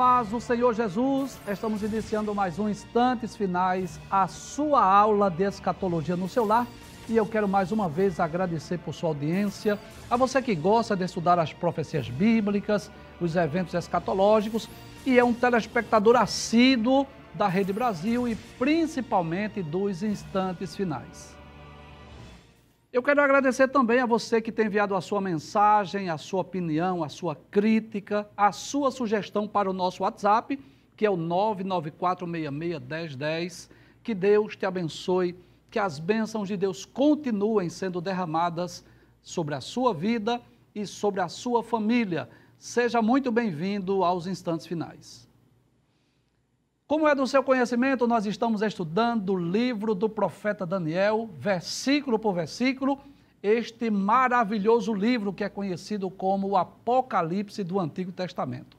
paz do Senhor Jesus, estamos iniciando mais um Instantes Finais, a sua aula de escatologia no seu lar. E eu quero mais uma vez agradecer por sua audiência, a você que gosta de estudar as profecias bíblicas, os eventos escatológicos e é um telespectador assíduo da Rede Brasil e principalmente dos Instantes Finais. Eu quero agradecer também a você que tem enviado a sua mensagem, a sua opinião, a sua crítica, a sua sugestão para o nosso WhatsApp, que é o 994661010. Que Deus te abençoe, que as bênçãos de Deus continuem sendo derramadas sobre a sua vida e sobre a sua família. Seja muito bem-vindo aos instantes finais. Como é do seu conhecimento, nós estamos estudando o livro do profeta Daniel, versículo por versículo, este maravilhoso livro que é conhecido como o Apocalipse do Antigo Testamento.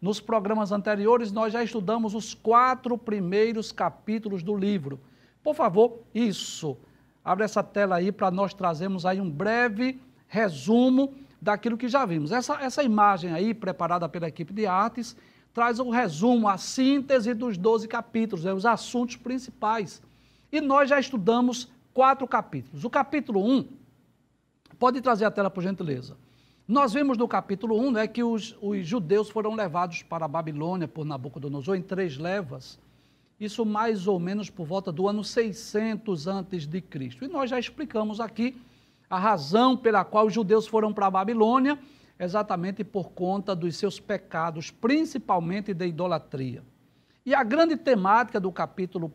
Nos programas anteriores, nós já estudamos os quatro primeiros capítulos do livro. Por favor, isso. Abre essa tela aí para nós trazermos aí um breve resumo daquilo que já vimos. Essa, essa imagem aí, preparada pela equipe de artes, traz o um resumo, a síntese dos 12 capítulos, né, os assuntos principais. E nós já estudamos quatro capítulos. O capítulo 1, pode trazer a tela por gentileza. Nós vimos no capítulo 1 né, que os, os judeus foram levados para a Babilônia por Nabucodonosor em três levas, isso mais ou menos por volta do ano 600 antes de Cristo. E nós já explicamos aqui a razão pela qual os judeus foram para a Babilônia exatamente por conta dos seus pecados, principalmente da idolatria. E a grande temática do capítulo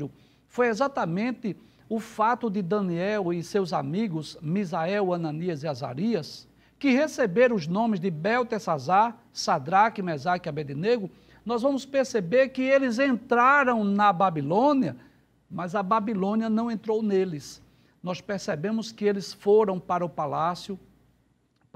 1 foi exatamente o fato de Daniel e seus amigos, Misael, Ananias e Azarias, que receberam os nomes de Beltesazar, Sadraque, Mesaque e Abednego, nós vamos perceber que eles entraram na Babilônia, mas a Babilônia não entrou neles. Nós percebemos que eles foram para o palácio,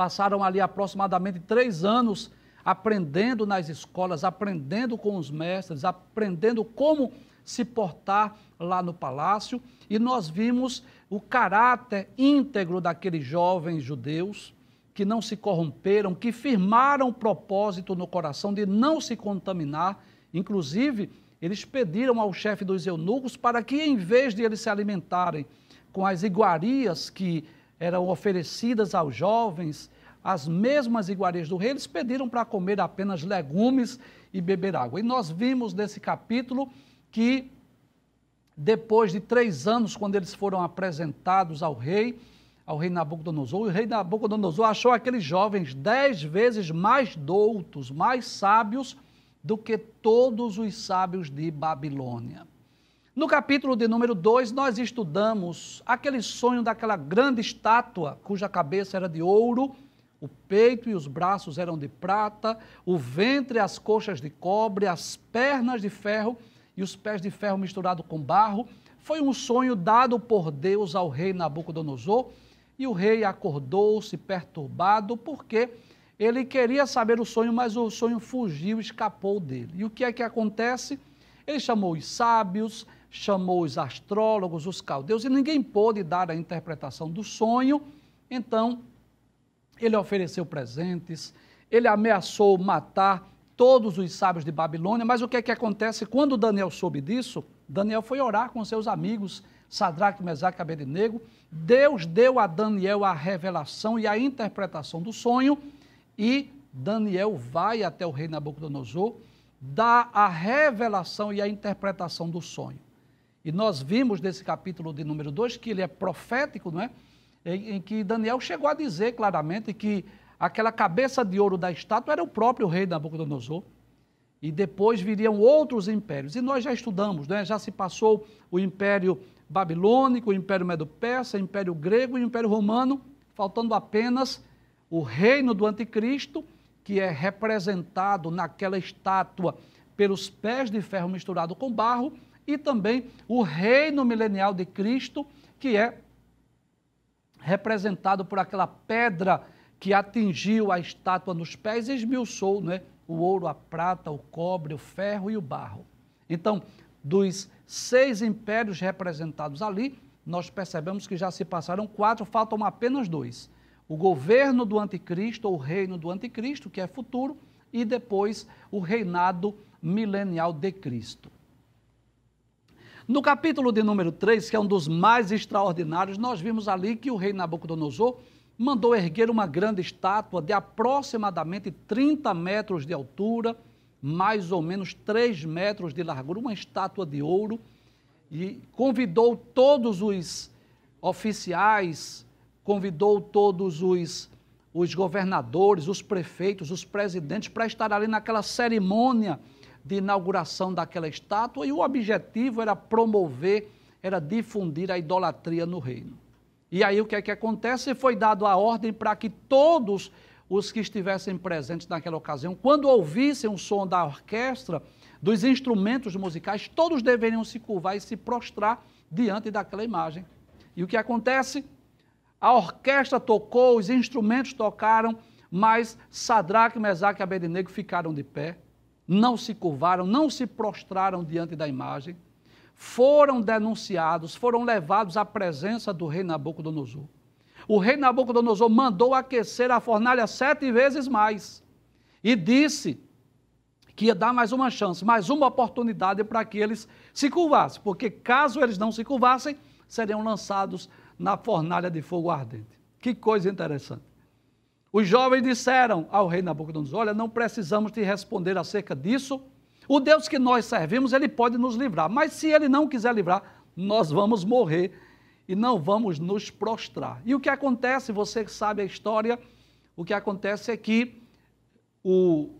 passaram ali aproximadamente três anos aprendendo nas escolas, aprendendo com os mestres, aprendendo como se portar lá no palácio. E nós vimos o caráter íntegro daqueles jovens judeus que não se corromperam, que firmaram o propósito no coração de não se contaminar. Inclusive, eles pediram ao chefe dos eunucos para que, em vez de eles se alimentarem com as iguarias que eram oferecidas aos jovens as mesmas iguarias do rei, eles pediram para comer apenas legumes e beber água. E nós vimos nesse capítulo que, depois de três anos, quando eles foram apresentados ao rei, ao rei Nabucodonosor, o rei Nabucodonosor achou aqueles jovens dez vezes mais doutos, mais sábios do que todos os sábios de Babilônia. No capítulo de número 2, nós estudamos aquele sonho daquela grande estátua, cuja cabeça era de ouro, o peito e os braços eram de prata, o ventre e as coxas de cobre, as pernas de ferro e os pés de ferro misturado com barro. Foi um sonho dado por Deus ao rei Nabucodonosor, e o rei acordou-se perturbado, porque ele queria saber o sonho, mas o sonho fugiu, escapou dele. E o que é que acontece? Ele chamou os sábios, chamou os astrólogos, os caldeus, e ninguém pôde dar a interpretação do sonho. Então, ele ofereceu presentes, ele ameaçou matar todos os sábios de Babilônia, mas o que é que acontece quando Daniel soube disso? Daniel foi orar com seus amigos, Sadraque, Mesaque e Abednego. Deus deu a Daniel a revelação e a interpretação do sonho, e Daniel vai até o rei Nabucodonosor, dá a revelação e a interpretação do sonho. E nós vimos nesse capítulo de número 2 que ele é profético, não é? Em, em, que Daniel chegou a dizer claramente que aquela cabeça de ouro da estátua era o próprio rei Nabucodonosor. E depois viriam outros impérios. E nós já estudamos, é? já se passou o Império Babilônico, o Império Medo-Persa, o Império Grego e o Império Romano, faltando apenas o reino do Anticristo, que é representado naquela estátua pelos pés de ferro misturado com barro e também o reino milenial de Cristo, que é representado por aquela pedra que atingiu a estátua nos pés e esmiuçou né, o ouro, a prata, o cobre, o ferro e o barro. Então, dos seis impérios representados ali, nós percebemos que já se passaram quatro, faltam apenas dois. O governo do anticristo, ou o reino do anticristo, que é futuro, e depois o reinado milenial de Cristo. No capítulo de número 3, que é um dos mais extraordinários, nós vimos ali que o rei Nabucodonosor mandou erguer uma grande estátua de aproximadamente 30 metros de altura, mais ou menos 3 metros de largura, uma estátua de ouro, e convidou todos os oficiais, convidou todos os, os governadores, os prefeitos, os presidentes para estar ali naquela cerimônia de inauguração daquela estátua e o objetivo era promover, era difundir a idolatria no reino. E aí o que é que acontece? Foi dado a ordem para que todos os que estivessem presentes naquela ocasião, quando ouvissem o som da orquestra, dos instrumentos musicais, todos deveriam se curvar e se prostrar diante daquela imagem. E o que acontece? A orquestra tocou, os instrumentos tocaram, mas Sadraque, Mesaque e Abednego ficaram de pé não se curvaram, não se prostraram diante da imagem, foram denunciados, foram levados à presença do rei Nabucodonosor. O rei Nabucodonosor mandou aquecer a fornalha sete vezes mais e disse que ia dar mais uma chance, mais uma oportunidade para que eles se curvassem, porque caso eles não se curvassem, seriam lançados na fornalha de fogo ardente. Que coisa interessante. Os jovens disseram ao rei Nabucodonosor: Olha, não precisamos te responder acerca disso. O Deus que nós servimos, ele pode nos livrar, mas se ele não quiser livrar, nós vamos morrer e não vamos nos prostrar. E o que acontece, você sabe a história, o que acontece é que o,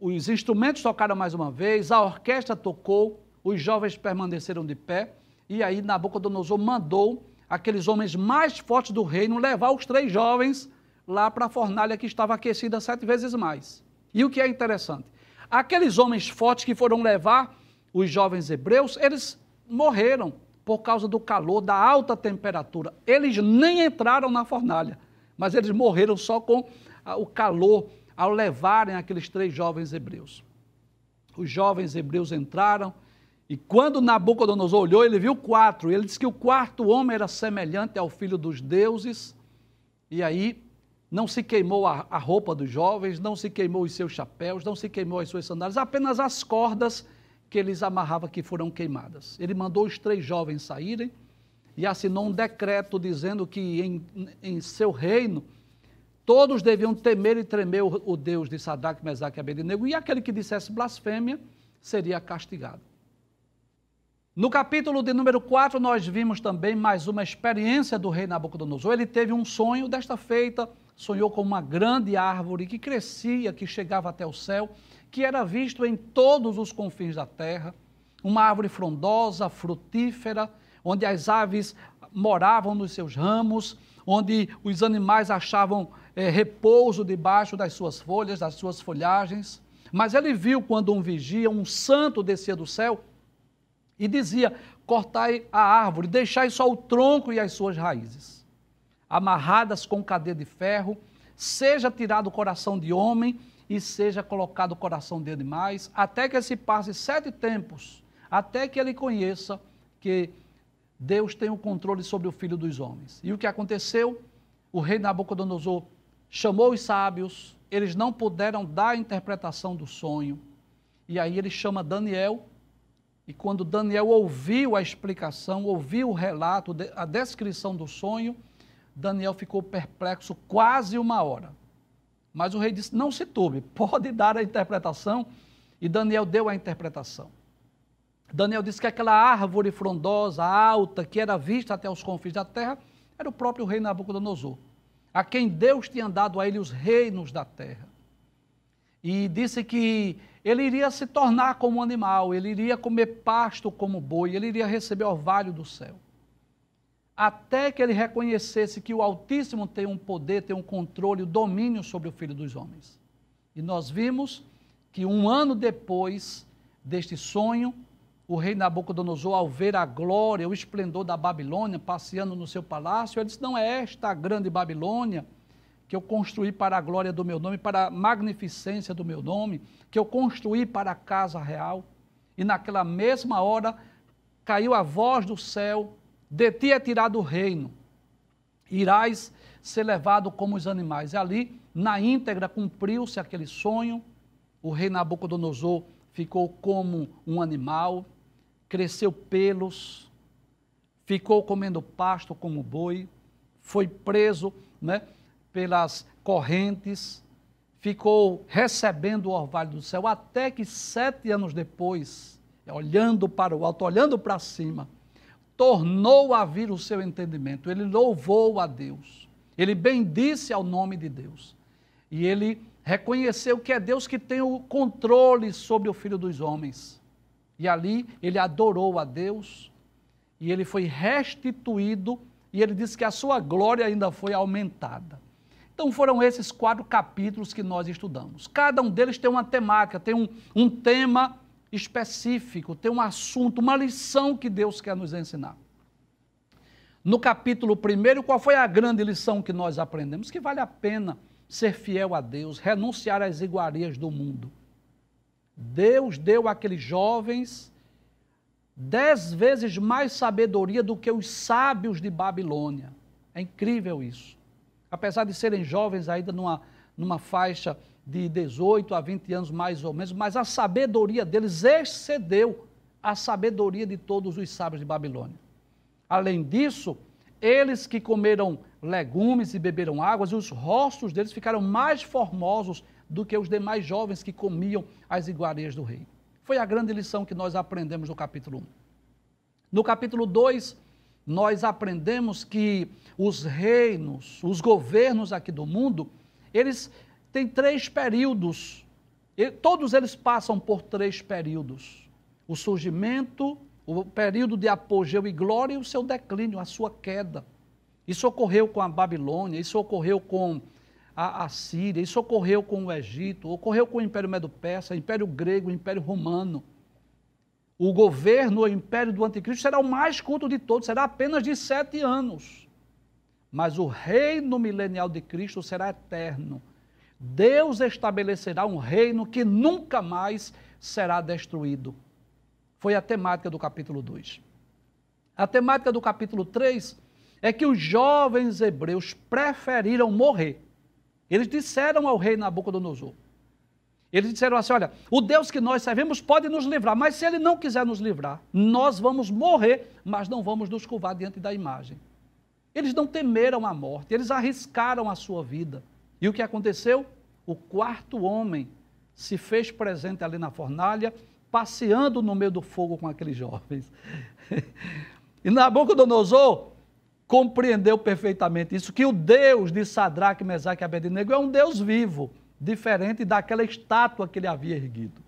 os instrumentos tocaram mais uma vez, a orquestra tocou, os jovens permaneceram de pé, e aí Nabucodonosor mandou aqueles homens mais fortes do reino levar os três jovens lá para a fornalha que estava aquecida sete vezes mais. E o que é interessante? Aqueles homens fortes que foram levar os jovens hebreus, eles morreram por causa do calor, da alta temperatura. Eles nem entraram na fornalha, mas eles morreram só com ah, o calor ao levarem aqueles três jovens hebreus. Os jovens hebreus entraram e quando Nabucodonosor olhou, ele viu quatro. Ele disse que o quarto homem era semelhante ao filho dos deuses. E aí não se queimou a, a roupa dos jovens, não se queimou os seus chapéus, não se queimou as suas sandálias, apenas as cordas que eles amarravam que foram queimadas. Ele mandou os três jovens saírem e assinou um decreto dizendo que em, em seu reino todos deviam temer e tremer o, o Deus de Sadraque, Mesaque e Abednego, e aquele que dissesse blasfêmia seria castigado. No capítulo de número 4, nós vimos também mais uma experiência do rei Nabucodonosor. Ele teve um sonho desta feita, sonhou com uma grande árvore que crescia, que chegava até o céu, que era visto em todos os confins da terra, uma árvore frondosa, frutífera, onde as aves moravam nos seus ramos, onde os animais achavam é, repouso debaixo das suas folhas, das suas folhagens. Mas ele viu quando um vigia, um santo descia do céu e dizia: cortai a árvore, deixai só o tronco e as suas raízes, amarradas com cadeia de ferro, seja tirado o coração de homem e seja colocado o coração de animais, até que se passe sete tempos, até que ele conheça que Deus tem o controle sobre o filho dos homens. E o que aconteceu? O rei Nabucodonosor chamou os sábios, eles não puderam dar a interpretação do sonho. E aí ele chama Daniel e quando Daniel ouviu a explicação, ouviu o relato, a descrição do sonho, Daniel ficou perplexo quase uma hora. Mas o rei disse: Não se turbe, pode dar a interpretação. E Daniel deu a interpretação. Daniel disse que aquela árvore frondosa, alta, que era vista até os confins da terra, era o próprio rei Nabucodonosor, a quem Deus tinha dado a ele os reinos da terra e disse que ele iria se tornar como um animal, ele iria comer pasto como boi, ele iria receber orvalho do céu. Até que ele reconhecesse que o Altíssimo tem um poder, tem um controle, o um domínio sobre o filho dos homens. E nós vimos que um ano depois deste sonho, o rei Nabucodonosor, ao ver a glória, o esplendor da Babilônia passeando no seu palácio, ele disse: Não é esta a grande Babilônia que eu construí para a glória do meu nome, para a magnificência do meu nome, que eu construí para a casa real. E naquela mesma hora caiu a voz do céu: de ti é tirado o reino, irás ser levado como os animais. E ali, na íntegra, cumpriu-se aquele sonho. O rei Nabucodonosor ficou como um animal, cresceu pelos, ficou comendo pasto como boi, foi preso, né? pelas correntes, ficou recebendo o orvalho do céu, até que sete anos depois, olhando para o alto, olhando para cima, tornou a vir o seu entendimento. Ele louvou a Deus, ele bendisse ao nome de Deus. E ele reconheceu que é Deus que tem o controle sobre o filho dos homens. E ali ele adorou a Deus e ele foi restituído. E ele disse que a sua glória ainda foi aumentada. Então foram esses quatro capítulos que nós estudamos. Cada um deles tem uma temática, tem um, um tema específico, tem um assunto, uma lição que Deus quer nos ensinar. No capítulo primeiro, qual foi a grande lição que nós aprendemos? Que vale a pena ser fiel a Deus, renunciar às iguarias do mundo. Deus deu àqueles jovens dez vezes mais sabedoria do que os sábios de Babilônia. É incrível isso apesar de serem jovens ainda numa, numa faixa de 18 a 20 anos mais ou menos, mas a sabedoria deles excedeu a sabedoria de todos os sábios de Babilônia. Além disso, eles que comeram legumes e beberam águas, os rostos deles ficaram mais formosos do que os demais jovens que comiam as iguarias do rei. Foi a grande lição que nós aprendemos no capítulo 1. No capítulo 2, nós aprendemos que os reinos, os governos aqui do mundo, eles têm três períodos. Todos eles passam por três períodos: o surgimento, o período de apogeu e glória e o seu declínio, a sua queda. Isso ocorreu com a Babilônia, isso ocorreu com a, Síria, isso ocorreu com o Egito, ocorreu com o Império Medo-Persa, Império Grego, Império Romano o governo ou império do anticristo será o mais curto de todos, será apenas de sete anos. Mas o reino milenial de Cristo será eterno. Deus estabelecerá um reino que nunca mais será destruído. Foi a temática do capítulo 2. A temática do capítulo 3 é que os jovens hebreus preferiram morrer. Eles disseram ao rei Nabucodonosor: eles disseram assim: olha, o Deus que nós servimos pode nos livrar, mas se ele não quiser nos livrar, nós vamos morrer, mas não vamos nos curvar diante da imagem. Eles não temeram a morte, eles arriscaram a sua vida. E o que aconteceu? O quarto homem se fez presente ali na fornalha, passeando no meio do fogo com aqueles jovens. e Nabucodonosor compreendeu perfeitamente isso, que o Deus de Sadraque, Mesaque e Abednego é um Deus vivo diferente daquela estátua que ele havia erguido.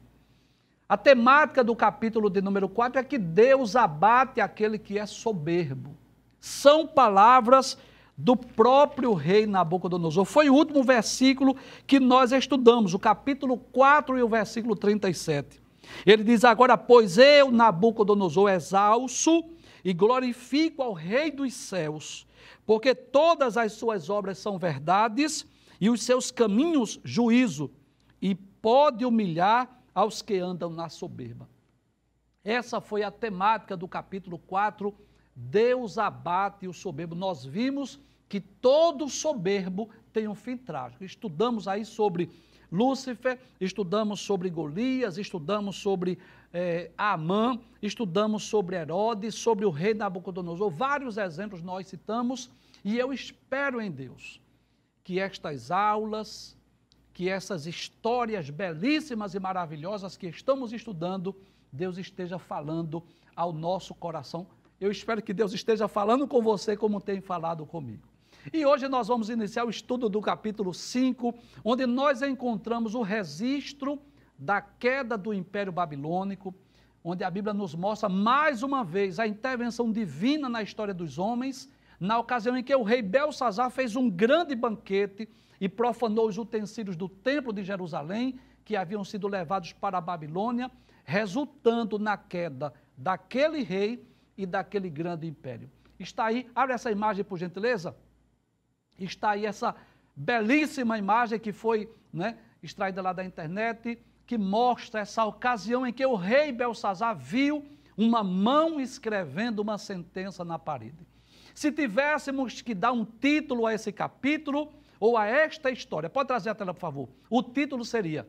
A temática do capítulo de número 4 é que Deus abate aquele que é soberbo. São palavras do próprio rei Nabucodonosor. Foi o último versículo que nós estudamos, o capítulo 4 e o versículo 37. Ele diz agora: Pois eu, Nabucodonosor, exalço e glorifico ao Rei dos céus, porque todas as suas obras são verdades e os seus caminhos juízo, e pode humilhar aos que andam na soberba. Essa foi a temática do capítulo 4, Deus abate o soberbo. Nós vimos que todo soberbo tem um fim trágico. Estudamos aí sobre Lúcifer, estudamos sobre Golias, estudamos sobre é, Amã, estudamos sobre Herodes, sobre o rei Nabucodonosor. Vários exemplos nós citamos e eu espero em Deus que estas aulas, que essas histórias belíssimas e maravilhosas que estamos estudando, Deus esteja falando ao nosso coração. Eu espero que Deus esteja falando com você como tem falado comigo. E hoje nós vamos iniciar o estudo do capítulo 5, onde nós encontramos o registro da queda do Império Babilônico, onde a Bíblia nos mostra mais uma vez a intervenção divina na história dos homens na ocasião em que o rei Belsazar fez um grande banquete e profanou os utensílios do templo de Jerusalém, que haviam sido levados para a Babilônia, resultando na queda daquele rei e daquele grande império. Está aí, abre essa imagem por gentileza. Está aí essa belíssima imagem que foi né, extraída lá da internet, que mostra essa ocasião em que o rei Belsazar viu uma mão escrevendo uma sentença na parede. Se tivéssemos que dar um título a esse capítulo ou a esta história, pode trazer a tela, por favor. O título seria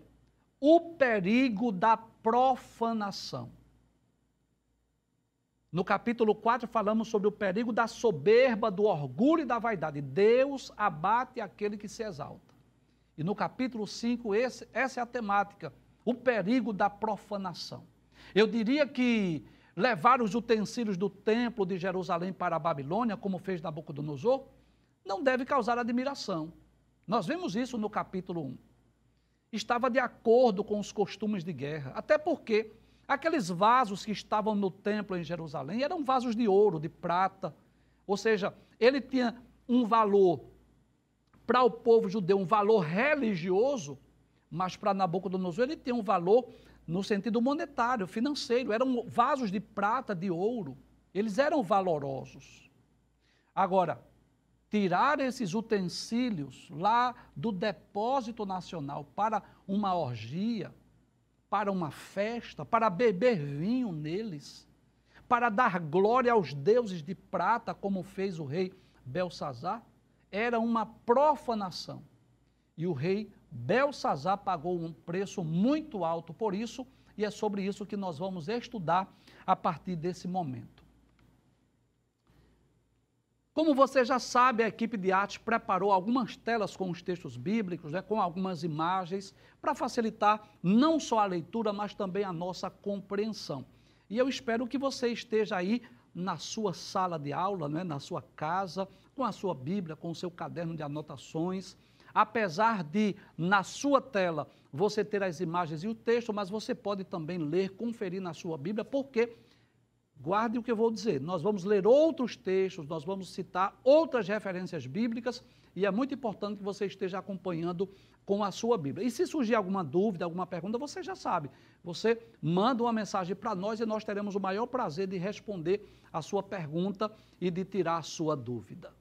O Perigo da Profanação. No capítulo 4, falamos sobre o perigo da soberba, do orgulho e da vaidade. Deus abate aquele que se exalta. E no capítulo 5, esse, essa é a temática: o perigo da profanação. Eu diria que levar os utensílios do templo de Jerusalém para a Babilônia, como fez Nabucodonosor, não deve causar admiração. Nós vemos isso no capítulo 1. Estava de acordo com os costumes de guerra, até porque aqueles vasos que estavam no templo em Jerusalém eram vasos de ouro, de prata, ou seja, ele tinha um valor para o povo judeu, um valor religioso, mas para Nabucodonosor ele tem um valor no sentido monetário, financeiro. Eram vasos de prata, de ouro. Eles eram valorosos. Agora, tirar esses utensílios lá do depósito nacional para uma orgia, para uma festa, para beber vinho neles, para dar glória aos deuses de prata, como fez o rei Belsazar, era uma profanação. E o rei Belsazar pagou um preço muito alto por isso, e é sobre isso que nós vamos estudar a partir desse momento. Como você já sabe, a equipe de arte preparou algumas telas com os textos bíblicos, né, com algumas imagens, para facilitar não só a leitura, mas também a nossa compreensão. E eu espero que você esteja aí na sua sala de aula, né, na sua casa, com a sua Bíblia, com o seu caderno de anotações apesar de na sua tela você ter as imagens e o texto, mas você pode também ler, conferir na sua Bíblia, porque guarde o que eu vou dizer. Nós vamos ler outros textos, nós vamos citar outras referências bíblicas e é muito importante que você esteja acompanhando com a sua Bíblia. E se surgir alguma dúvida, alguma pergunta, você já sabe. Você manda uma mensagem para nós e nós teremos o maior prazer de responder a sua pergunta e de tirar a sua dúvida.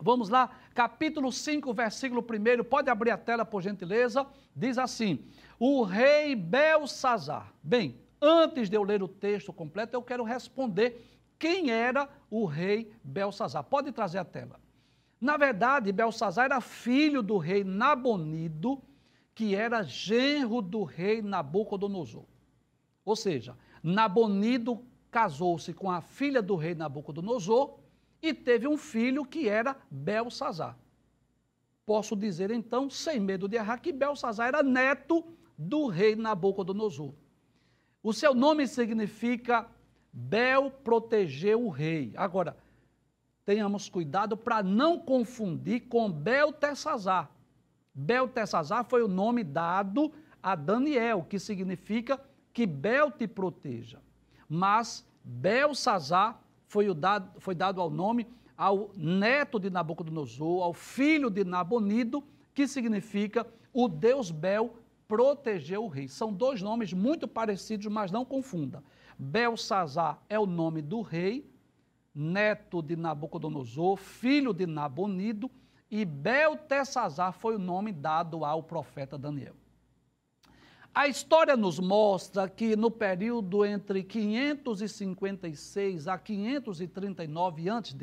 Vamos lá, capítulo 5, versículo 1, pode abrir a tela por gentileza, diz assim: O rei Belsazar. Bem, antes de eu ler o texto completo, eu quero responder quem era o rei Belsazar. Pode trazer a tela. Na verdade, Belsazar era filho do rei Nabonido, que era genro do rei Nabucodonosor. Ou seja, Nabonido casou-se com a filha do rei Nabucodonosor e teve um filho que era Belsazar. Posso dizer então, sem medo de errar, que Belsazar era neto do rei Nabucodonosor. O seu nome significa Bel protegeu o rei. Agora, tenhamos cuidado para não confundir com Beltesazar. Beltesazar foi o nome dado a Daniel, que significa que Bel te proteja. Mas Belsazar foi, dado, foi dado ao nome ao neto de Nabucodonosor, ao filho de Nabonido, que significa o Deus Bel protegeu o rei. São dois nomes muito parecidos, mas não confunda. Belsazar é o nome do rei, neto de Nabucodonosor, filho de Nabonido, e Beltesazar foi o nome dado ao profeta Daniel. A história nos mostra que no período entre 556 a 539 a.C.,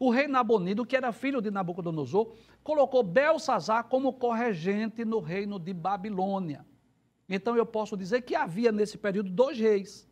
o rei Nabonido, que era filho de Nabucodonosor, colocou Belsazar como corregente no reino de Babilônia. Então eu posso dizer que havia nesse período dois reis,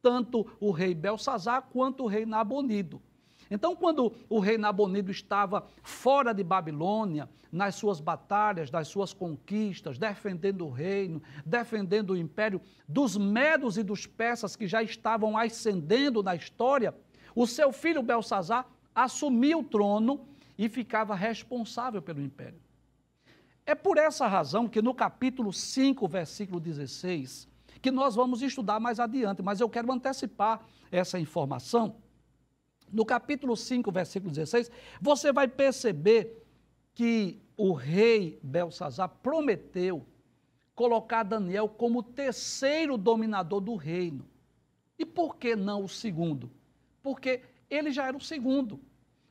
tanto o rei Belsazar quanto o rei Nabonido. Então, quando o rei Nabonido estava fora de Babilônia, nas suas batalhas, nas suas conquistas, defendendo o reino, defendendo o império dos medos e dos persas que já estavam ascendendo na história, o seu filho Belsazar assumiu o trono e ficava responsável pelo império. É por essa razão que no capítulo 5, versículo 16, que nós vamos estudar mais adiante, mas eu quero antecipar essa informação no capítulo 5, versículo 16, você vai perceber que o rei Belsazar prometeu colocar Daniel como terceiro dominador do reino. E por que não o segundo? Porque ele já era o segundo.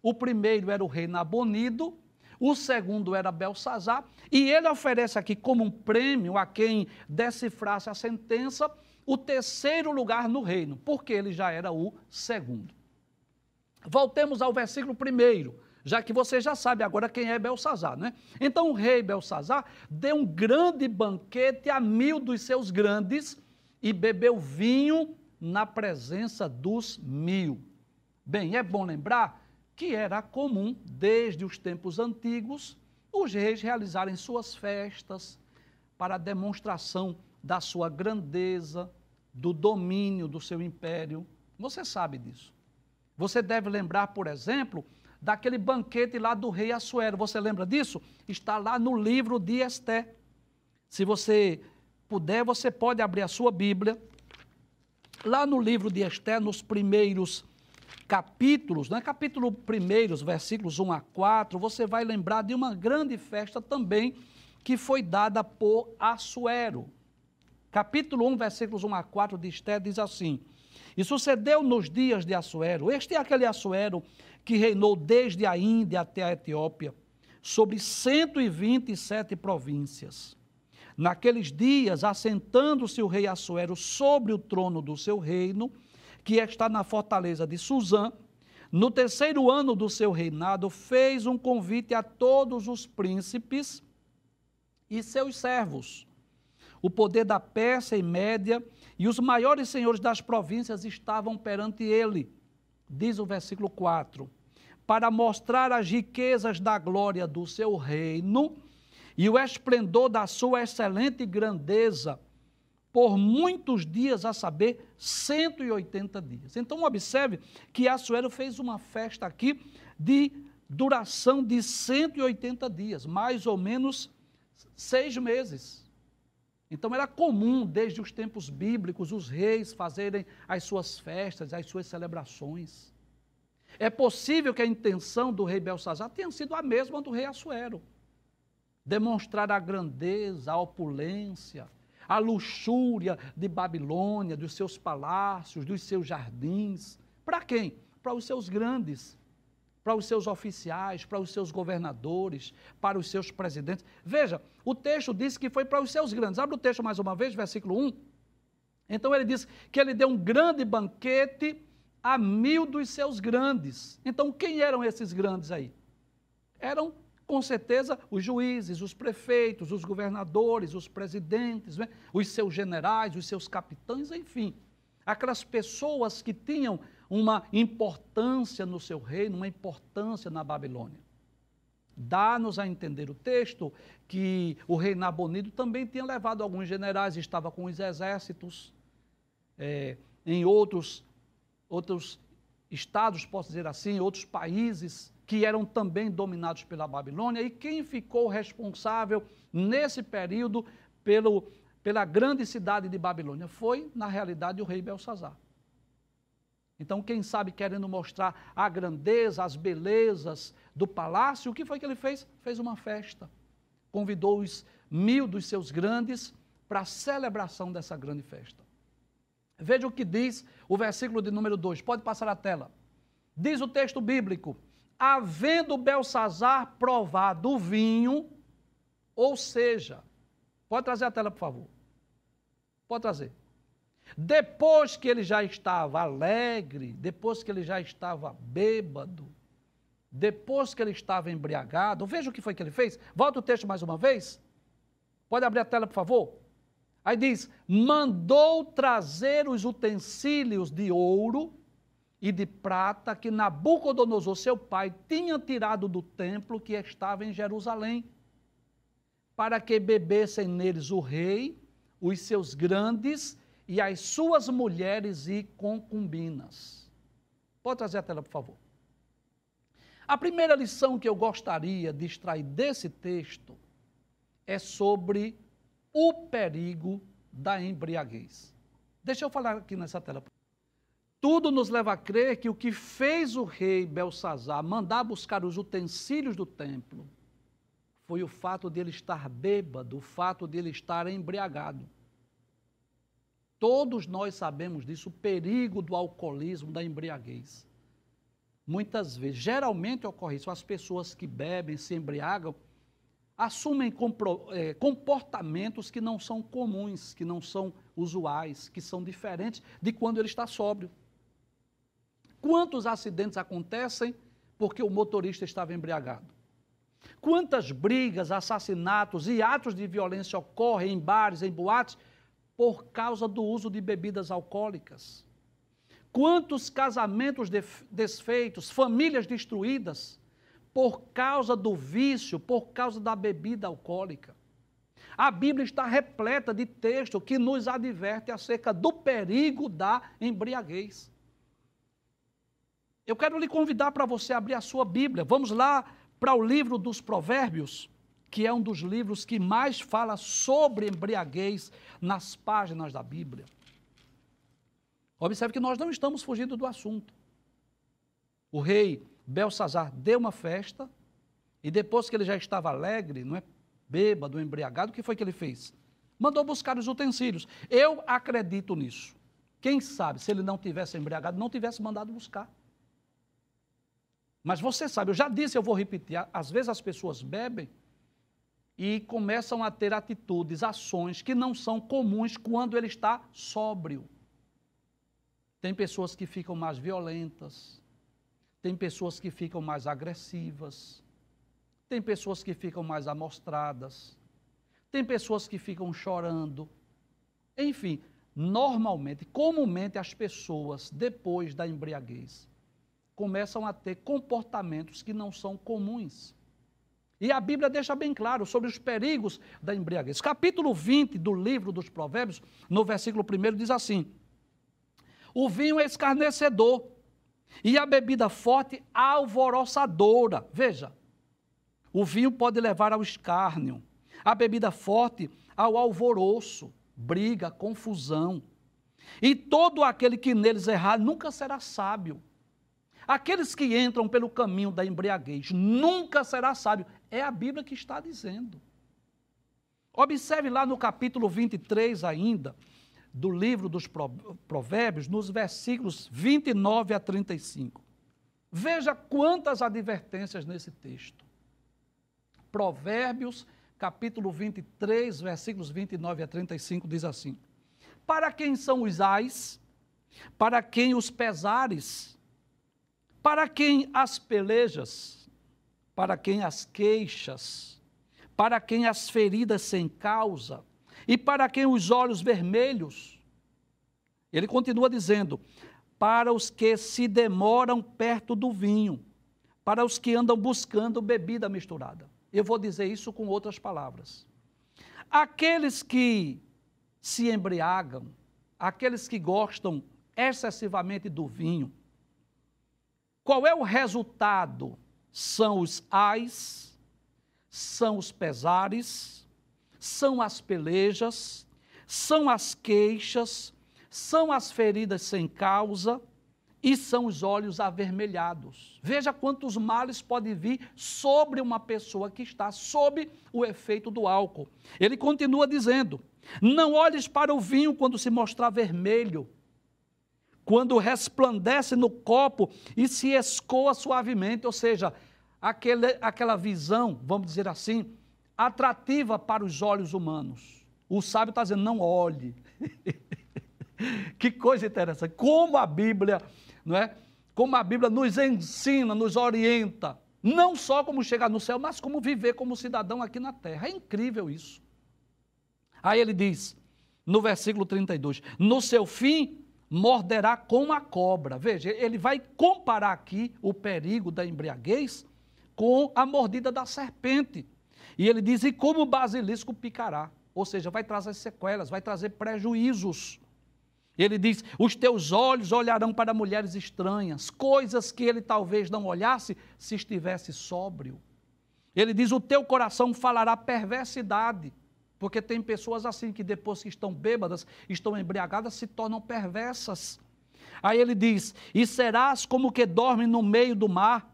O primeiro era o rei Nabonido, o segundo era Belsazar, e ele oferece aqui como um prêmio a quem decifrasse a sentença o terceiro lugar no reino, porque ele já era o segundo. Voltemos ao versículo primeiro já que você já sabe agora quem é Belsazar, né? Então o rei Belsazar deu um grande banquete a mil dos seus grandes e bebeu vinho na presença dos mil. Bem, é bom lembrar que era comum, desde os tempos antigos, os reis realizarem suas festas para demonstração da sua grandeza, do domínio do seu império. Você sabe disso. Você deve lembrar, por exemplo, daquele banquete lá do rei Assuero. Você lembra disso? Está lá no livro de Esté. Se você puder, você pode abrir a sua Bíblia. Lá no livro de Esté, nos primeiros capítulos, né? capítulo 1, versículos 1 a 4, você vai lembrar de uma grande festa também que foi dada por Assuero. Capítulo 1, versículos 1 a 4 de Esté diz assim: e sucedeu nos dias de Assuero, este é aquele Assuero que reinou desde a Índia até a Etiópia, sobre 127 províncias. Naqueles dias, assentando-se o rei Assuero sobre o trono do seu reino, que está na fortaleza de Suzã, no terceiro ano do seu reinado, fez um convite a todos os príncipes e seus servos o poder da Pérsia e Média e os maiores senhores das províncias estavam perante ele. Diz o versículo 4: Para mostrar as riquezas da glória do seu reino e o esplendor da sua excelente grandeza, por muitos dias, a saber, 180 dias. Então, observe que Assuero fez uma festa aqui de duração de 180 dias, mais ou menos seis meses. Então era comum, desde os tempos bíblicos, os reis fazerem as suas festas, as suas celebrações. É possível que a intenção do rei Belsazar tenha sido a mesma do rei Assuero demonstrar a grandeza, a opulência, a luxúria de Babilônia, dos seus palácios, dos seus jardins. Para quem? Para os seus grandes para os seus oficiais, para os seus governadores, para os seus presidentes. Veja, o texto diz que foi para os seus grandes. Abre o texto mais uma vez, versículo 1. Então ele diz que ele deu um grande banquete a mil dos seus grandes. Então, quem eram esses grandes aí? Eram, com certeza, os juízes, os prefeitos, os governadores, os presidentes, né? os seus generais, os seus capitães, enfim. Aquelas pessoas que tinham uma importância no seu reino, uma importância na Babilônia. Dá-nos a entender o texto que o rei Nabonido também tinha levado alguns generais, estava com os exércitos é, em outros, outros estados, posso dizer assim, outros países que eram também dominados pela Babilônia, e quem ficou responsável nesse período pelo, pela grande cidade de Babilônia foi, na realidade, o rei Belsazar. Então, quem sabe querendo mostrar a grandeza, as belezas do palácio, o que foi que ele fez? Fez uma festa. Convidou os mil dos seus grandes para a celebração dessa grande festa. Veja o que diz o versículo de número 2. Pode passar a tela. Diz o texto bíblico: Havendo Belsazar provado o vinho, ou seja, pode trazer a tela, por favor. Pode trazer. Depois que ele já estava alegre, depois que ele já estava bêbado, depois que ele estava embriagado, veja o que foi que ele fez. Volta o texto mais uma vez. Pode abrir a tela, por favor? Aí diz: mandou trazer os utensílios de ouro e de prata que Nabucodonosor, seu pai, tinha tirado do templo que estava em Jerusalém, para que bebessem neles o rei, os seus grandes e as suas mulheres e concubinas. Pode trazer a tela, por favor. A primeira lição que eu gostaria de extrair desse texto é sobre o perigo da embriaguez. Deixa eu falar aqui nessa tela. Tudo nos leva a crer que o que fez o rei Belsazar mandar buscar os utensílios do templo foi o fato de ele estar bêbado, o fato de ele estar embriagado. Todos nós sabemos disso, o perigo do alcoolismo, da embriaguez. Muitas vezes, geralmente ocorre isso, as pessoas que bebem, se embriagam, assumem é, comportamentos que não são comuns, que não são usuais, que são diferentes de quando ele está sóbrio. Quantos acidentes acontecem porque o motorista estava embriagado? Quantas brigas, assassinatos e atos de violência ocorrem em bares, em boates, por causa do uso de bebidas alcoólicas. Quantos casamentos desfeitos, famílias destruídas por causa do vício, por causa da bebida alcoólica. A Bíblia está repleta de textos que nos adverte acerca do perigo da embriaguez. Eu quero lhe convidar para você abrir a sua Bíblia. Vamos lá para o livro dos Provérbios que é um dos livros que mais fala sobre embriaguez nas páginas da Bíblia. Observe que nós não estamos fugindo do assunto. O rei Belsazar deu uma festa e depois que ele já estava alegre, não é bêbado, embriagado, o que foi que ele fez? Mandou buscar os utensílios. Eu acredito nisso. Quem sabe se ele não tivesse embriagado, não tivesse mandado buscar. Mas você sabe, eu já disse, eu vou repetir, às vezes as pessoas bebem e começam a ter atitudes, ações que não são comuns quando ele está sóbrio. Tem pessoas que ficam mais violentas, tem pessoas que ficam mais agressivas, tem pessoas que ficam mais amostradas, tem pessoas que ficam chorando. Enfim, normalmente, comumente as pessoas depois da embriaguez começam a ter comportamentos que não são comuns. E a Bíblia deixa bem claro sobre os perigos da embriaguez. Capítulo 20 do livro dos Provérbios, no versículo 1, diz assim: O vinho é escarnecedor e a bebida forte é alvoroçadora. Veja, o vinho pode levar ao escárnio, a bebida forte ao alvoroço, briga, confusão. E todo aquele que neles errar nunca será sábio. Aqueles que entram pelo caminho da embriaguez nunca será sábio. É a Bíblia que está dizendo. Observe lá no capítulo 23 ainda, do livro dos Provérbios, nos versículos 29 a 35. Veja quantas advertências nesse texto. Provérbios, capítulo 23, versículos 29 a 35, diz assim: Para quem são os ais, para quem os pesares, para quem as pelejas, para quem as queixas, para quem as feridas sem causa e para quem os olhos vermelhos. Ele continua dizendo: para os que se demoram perto do vinho, para os que andam buscando bebida misturada. Eu vou dizer isso com outras palavras. Aqueles que se embriagam, aqueles que gostam excessivamente do vinho, qual é o resultado são os ais, são os pesares, são as pelejas, são as queixas, são as feridas sem causa e são os olhos avermelhados. Veja quantos males podem vir sobre uma pessoa que está sob o efeito do álcool. Ele continua dizendo: Não olhes para o vinho quando se mostrar vermelho quando resplandece no copo e se escoa suavemente, ou seja, aquele, aquela visão, vamos dizer assim, atrativa para os olhos humanos. O sábio está dizendo, não olhe. que coisa interessante. Como a Bíblia, não é? Como a Bíblia nos ensina, nos orienta, não só como chegar no céu, mas como viver como cidadão aqui na terra. É incrível isso. Aí ele diz, no versículo 32, no seu fim morderá com a cobra. Veja, ele vai comparar aqui o perigo da embriaguez com a mordida da serpente. E ele diz: e como o basilisco picará? Ou seja, vai trazer sequelas, vai trazer prejuízos. Ele diz: os teus olhos olharão para mulheres estranhas, coisas que ele talvez não olhasse se estivesse sóbrio. Ele diz: o teu coração falará perversidade. Porque tem pessoas assim que depois que estão bêbadas, estão embriagadas, se tornam perversas. Aí ele diz: E serás como que dorme no meio do mar,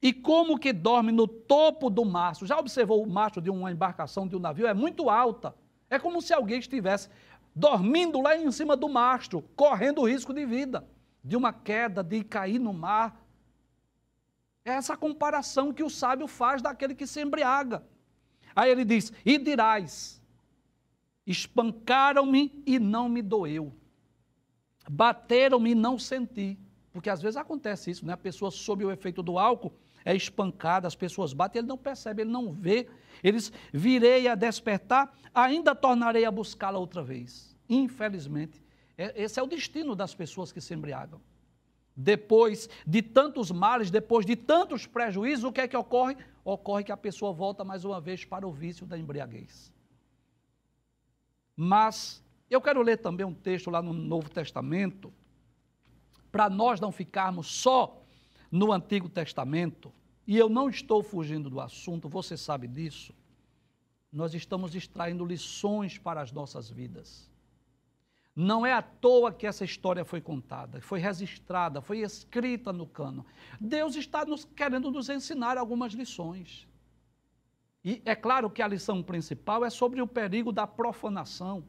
e como que dorme no topo do mastro. Já observou o mastro de uma embarcação, de um navio? É muito alta. É como se alguém estivesse dormindo lá em cima do mastro, correndo risco de vida, de uma queda, de cair no mar. É essa comparação que o sábio faz daquele que se embriaga. Aí ele diz: E dirás: espancaram-me e não me doeu, bateram-me e não senti. Porque às vezes acontece isso, né? A pessoa sob o efeito do álcool é espancada, as pessoas batem, ele não percebe, ele não vê. Eles virei a despertar, ainda tornarei a buscá-la outra vez. Infelizmente, é, esse é o destino das pessoas que se embriagam. Depois de tantos males, depois de tantos prejuízos, o que é que ocorre? Ocorre que a pessoa volta mais uma vez para o vício da embriaguez. Mas eu quero ler também um texto lá no Novo Testamento, para nós não ficarmos só no Antigo Testamento, e eu não estou fugindo do assunto, você sabe disso. Nós estamos extraindo lições para as nossas vidas. Não é à toa que essa história foi contada, foi registrada, foi escrita no cano. Deus está nos, querendo nos ensinar algumas lições. E é claro que a lição principal é sobre o perigo da profanação,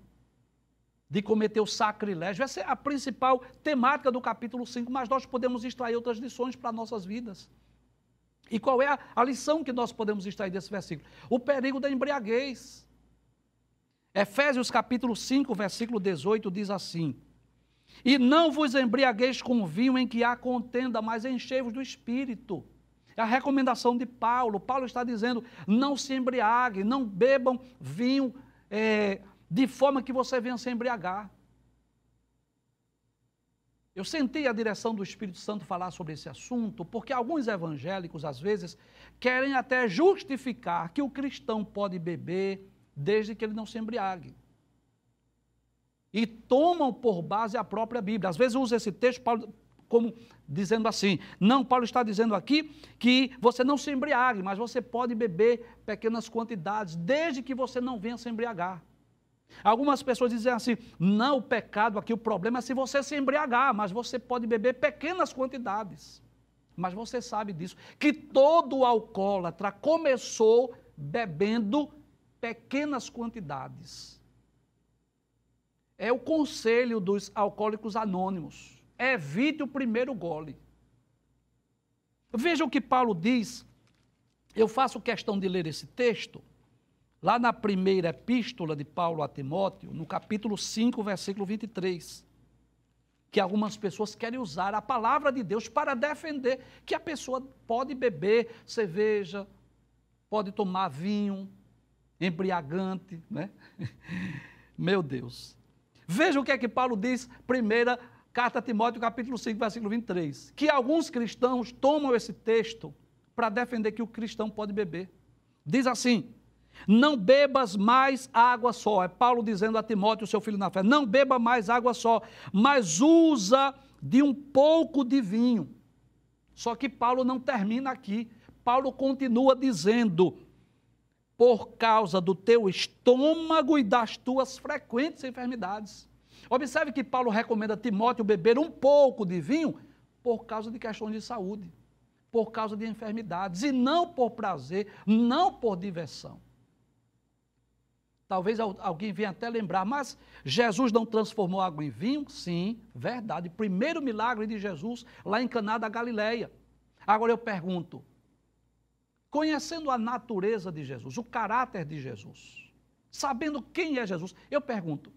de cometer o sacrilégio. Essa é a principal temática do capítulo 5, mas nós podemos extrair outras lições para nossas vidas. E qual é a, a lição que nós podemos extrair desse versículo? O perigo da embriaguez. Efésios capítulo 5, versículo 18 diz assim: E não vos embriagueis com vinho em que há contenda, mas enchei-vos do espírito. É a recomendação de Paulo. Paulo está dizendo: não se embriague, não bebam vinho é, de forma que você venha se embriagar. Eu senti a direção do Espírito Santo falar sobre esse assunto, porque alguns evangélicos, às vezes, querem até justificar que o cristão pode beber, desde que ele não se embriague. E tomam por base a própria Bíblia. Às vezes usa esse texto Paulo, como dizendo assim: não, Paulo está dizendo aqui que você não se embriague, mas você pode beber pequenas quantidades, desde que você não venha se embriagar. Algumas pessoas dizem assim: não, o pecado aqui, o problema é se você se embriagar, mas você pode beber pequenas quantidades. Mas você sabe disso, que todo alcoólatra começou bebendo pequenas quantidades. É o conselho dos alcoólicos anônimos. Evite o primeiro gole. Veja o que Paulo diz. Eu faço questão de ler esse texto, lá na primeira epístola de Paulo a Timóteo, no capítulo 5, versículo 23. Que algumas pessoas querem usar a palavra de Deus para defender que a pessoa pode beber cerveja, pode tomar vinho, embriagante, né? Meu Deus. Veja o que é que Paulo diz, primeira carta a Timóteo, capítulo 5, versículo 23, que alguns cristãos tomam esse texto para defender que o cristão pode beber. Diz assim: não bebas mais água só. É Paulo dizendo a Timóteo, seu filho na fé: não beba mais água só, mas usa de um pouco de vinho. Só que Paulo não termina aqui. Paulo continua dizendo: por causa do teu estômago e das tuas frequentes enfermidades. Observe que Paulo recomenda a Timóteo beber um pouco de vinho por causa de questões de saúde, por causa de enfermidades, e não por prazer, não por diversão. Talvez alguém venha até lembrar, mas Jesus não transformou água em vinho? Sim, verdade. Primeiro milagre de Jesus lá em Caná da Galileia. Agora eu pergunto, conhecendo a natureza de Jesus, o caráter de Jesus, sabendo quem é Jesus, eu pergunto: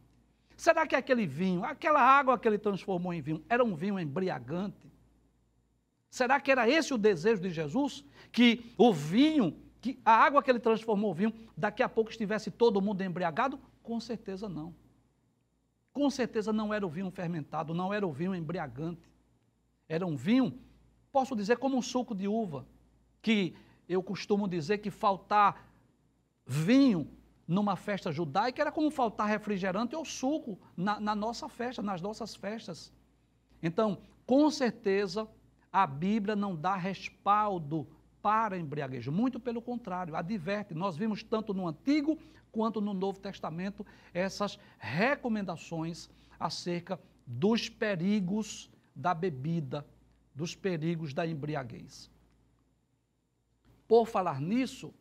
será que aquele vinho, aquela água que ele transformou em vinho, era um vinho embriagante? Será que era esse o desejo de Jesus? Que o vinho, que a água que ele transformou em vinho, daqui a pouco estivesse todo mundo embriagado? Com certeza não. Com certeza não era o vinho fermentado, não era o vinho embriagante. Era um vinho, posso dizer, como um suco de uva, que eu costumo dizer que faltar vinho numa festa judaica era como faltar refrigerante ou suco na, na nossa festa, nas nossas festas. Então, com certeza, a Bíblia não dá respaldo para a embriaguez, muito pelo contrário, adverte. Nós vimos tanto no Antigo quanto no Novo Testamento essas recomendações acerca dos perigos da bebida, dos perigos da embriaguez. Por falar nisso,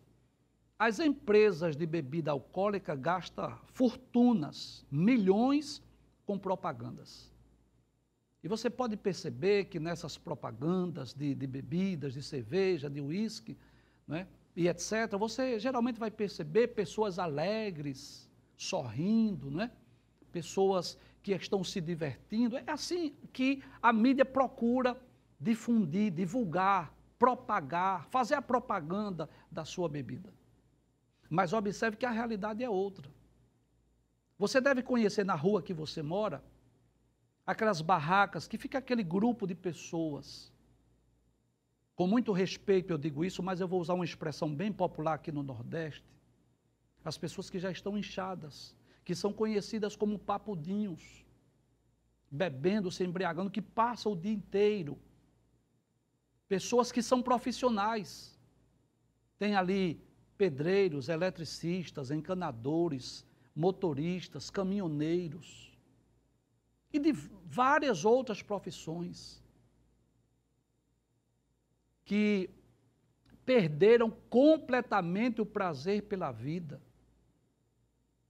as empresas de bebida alcoólica gastam fortunas, milhões, com propagandas. E você pode perceber que nessas propagandas de, de bebidas, de cerveja, de uísque, né, e etc., você geralmente vai perceber pessoas alegres, sorrindo, né? pessoas que estão se divertindo. É assim que a mídia procura difundir, divulgar propagar, fazer a propaganda da sua bebida. Mas observe que a realidade é outra. Você deve conhecer na rua que você mora aquelas barracas que fica aquele grupo de pessoas. Com muito respeito eu digo isso, mas eu vou usar uma expressão bem popular aqui no Nordeste. As pessoas que já estão inchadas, que são conhecidas como papudinhos, bebendo, se embriagando, que passam o dia inteiro pessoas que são profissionais. Tem ali pedreiros, eletricistas, encanadores, motoristas, caminhoneiros e de várias outras profissões que perderam completamente o prazer pela vida,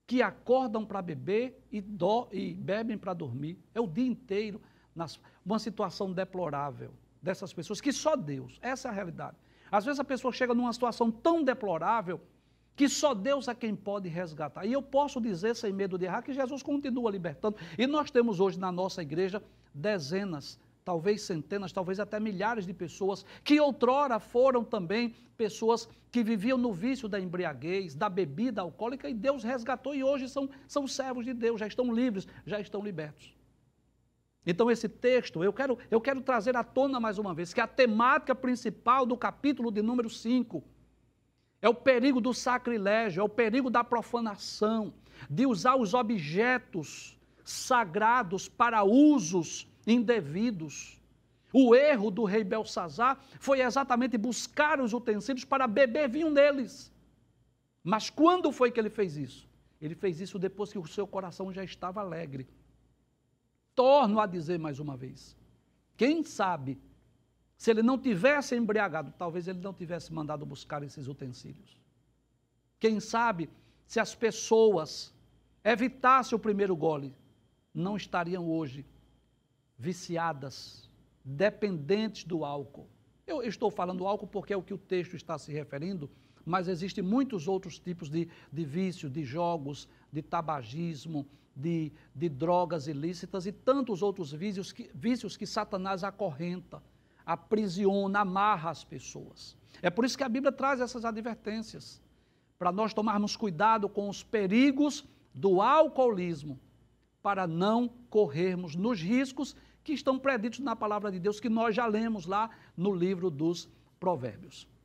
que acordam para beber e, do, e bebem para dormir. É o dia inteiro, nas, uma situação deplorável dessas pessoas, que só Deus, essa é a realidade. Às vezes a pessoa chega numa situação tão deplorável que só Deus é quem pode resgatar. E eu posso dizer, sem medo de errar, que Jesus continua libertando. E nós temos hoje na nossa igreja dezenas, talvez centenas, talvez até milhares de pessoas que outrora foram também pessoas que viviam no vício da embriaguez, da bebida alcoólica, e Deus resgatou e hoje são, são servos de Deus, já estão livres, já estão libertos. Então, esse texto, eu quero, eu quero trazer à tona mais uma vez, que a temática principal do capítulo de número 5 é o perigo do sacrilégio, é o perigo da profanação, de usar os objetos sagrados para usos indevidos. O erro do rei Belsazar foi exatamente buscar os utensílios para beber vinho neles. Mas quando foi que ele fez isso? Ele fez isso depois que o seu coração já estava alegre. Torno a dizer mais uma vez: quem sabe, se ele não tivesse embriagado, talvez ele não tivesse mandado buscar esses utensílios. Quem sabe, se as pessoas evitassem o primeiro gole, não estariam hoje viciadas, dependentes do álcool. Eu estou falando álcool porque é o que o texto está se referindo, mas existem muitos outros tipos de, de vício, de jogos, de tabagismo, de, de drogas ilícitas e tantos outros vícios que, vícios que Satanás acorrenta, aprisiona, amarra as pessoas. É por isso que a Bíblia traz essas advertências, para nós tomarmos cuidado com os perigos do alcoolismo, para não corrermos nos riscos que estão preditos na palavra de Deus, que nós já lemos lá no livro dos Provérbios.